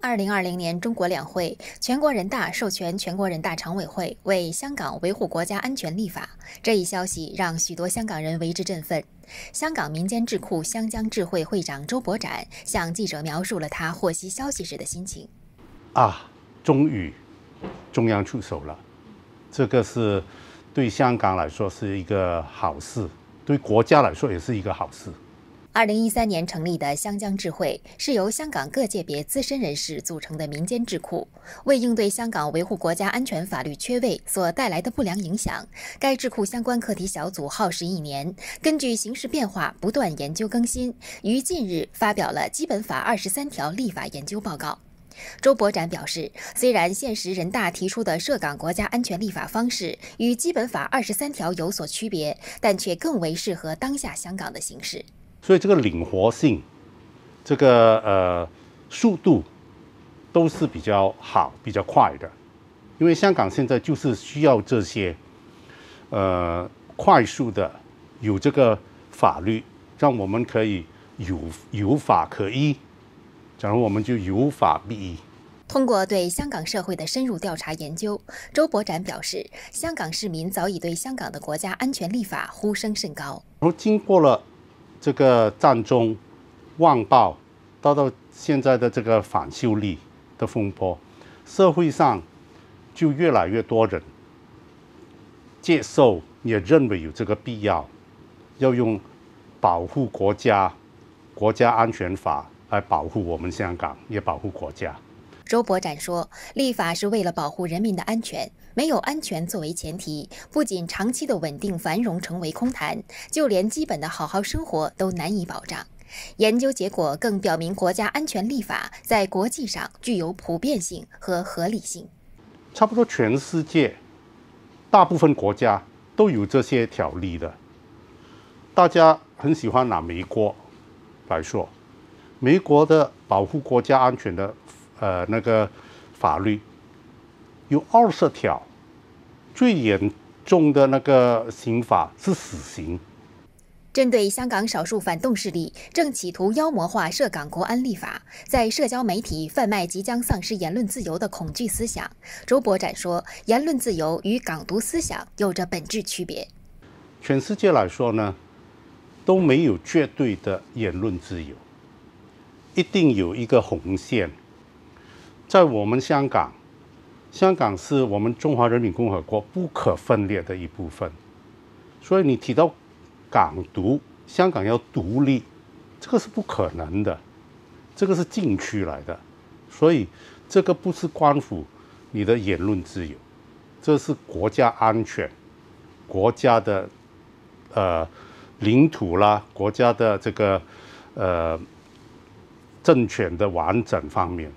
二零二零年，中国两会，全国人大授权全国人大常委会为香港维护国家安全立法。这一消息让许多香港人为之振奋。香港民间智库“香江智慧”会长周博展向记者描述了他获悉消息时的心情：“啊，终于，中央出手了，这个是对香港来说是一个好事，对国家来说也是一个好事。”二零一三年成立的香江智慧是由香港各界别资深人士组成的民间智库，为应对香港维护国家安全法律缺位所带来的不良影响，该智库相关课题小组耗时一年，根据形势变化不断研究更新，于近日发表了《基本法二十三条立法研究报告》。周博展表示，虽然现实人大提出的涉港国家安全立法方式与《基本法》二十三条有所区别，但却更为适合当下香港的形势。所以这个灵活性，这个呃速度，都是比较好、比较快的。因为香港现在就是需要这些，呃，快速的有这个法律，让我们可以有有法可依。假如我们就有法必依。通过对香港社会的深入调查研究，周博展表示，香港市民早已对香港的国家安全立法呼声甚高。如经过了。这个战中旺报，到到现在的这个反修例的风波，社会上就越来越多人接受，也认为有这个必要，要用保护国家国家安全法来保护我们香港，也保护国家。周博展说：“立法是为了保护人民的安全，没有安全作为前提，不仅长期的稳定繁荣成为空谈，就连基本的好好生活都难以保障。研究结果更表明，国家安全立法在国际上具有普遍性和合理性。差不多全世界大部分国家都有这些条例的，大家很喜欢拿美国来说，美国的保护国家安全的。”呃，那个法律有二十条，最严重的那个刑法是死刑。针对香港少数反动势力正企图妖魔化涉港国安立法，在社交媒体贩卖即将丧失言论自由的恐惧思想，周博展说，言论自由与港独思想有着本质区别。全世界来说呢，都没有绝对的言论自由，一定有一个红线。在我们香港，香港是我们中华人民共和国不可分裂的一部分，所以你提到港独，香港要独立，这个是不可能的，这个是禁区来的，所以这个不是关乎你的言论自由，这是国家安全、国家的呃领土啦，国家的这个呃政权的完整方面。